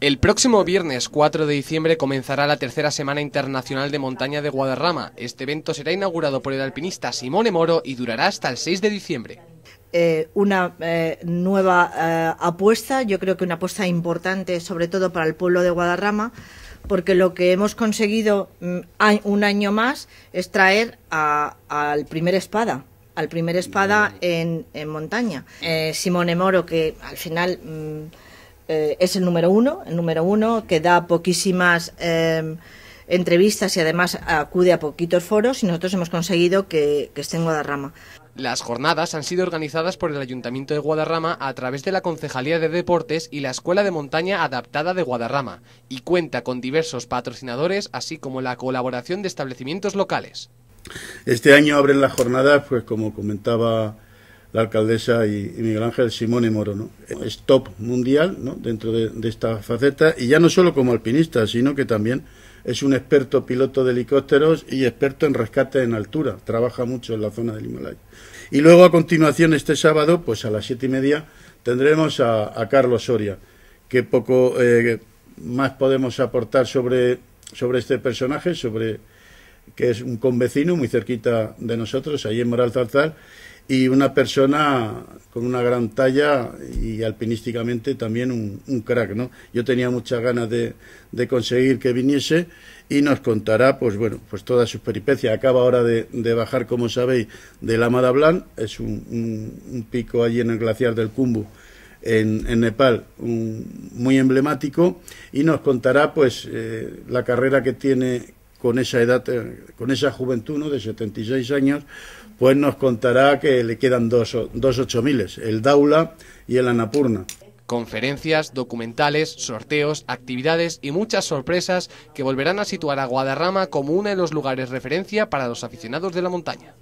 El próximo viernes 4 de diciembre comenzará la tercera Semana Internacional de Montaña de Guadarrama. Este evento será inaugurado por el alpinista Simone Moro y durará hasta el 6 de diciembre. Eh, una eh, nueva eh, apuesta, yo creo que una apuesta importante, sobre todo para el pueblo de Guadarrama, porque lo que hemos conseguido mm, un año más es traer al primer espada al primer espada en, montaña. Simone Moro, que al final mm, eh, es el número uno, el número uno que da poquísimas em, entrevistas y además acude a poquitos foros y nosotros hemos conseguido que, que esté en Guadarrama. Las jornadas han sido organizadas por el Ayuntamiento de Guadarrama a través de la Concejalía de Deportes y la Escuela de Montaña Adaptada de Guadarrama y cuenta con diversos patrocinadores así como la colaboración de establecimientos locales. Este año abren las jornadas, pues como comentaba la alcaldesa y, Miguel Ángel Simón y Moro. ¿no? Es top mundial ¿no? dentro de, esta faceta y ya no solo como alpinista, sino que también es un experto piloto de helicópteros y experto en rescate en altura. Trabaja mucho en la zona del Himalaya. Y luego a continuación este sábado, pues a las siete y media, tendremos a, Carlos Soria, que poco eh, más podemos aportar sobre, sobre este personaje, sobre que es un convecino muy cerquita de nosotros, ahí en Moral y una persona con una gran talla y alpinísticamente también un, crack, ¿no? Yo tenía muchas ganas de, conseguir que viniese y nos contará, pues bueno, pues todas sus peripecias. Acaba ahora de, bajar, como sabéis, de la Madablan, es un, pico allí en el glaciar del Kumbu, en, Nepal, muy emblemático, y nos contará, pues, eh, la carrera que tiene, con esa edad, eh, con esa juventud ¿no? de 76 años, pues nos contará que le quedan dos, dos ocho miles, el Daula y el Anapurna. Conferencias, documentales, sorteos, actividades y muchas sorpresas que volverán a situar a Guadarrama como uno de los lugares referencia para los aficionados de la montaña.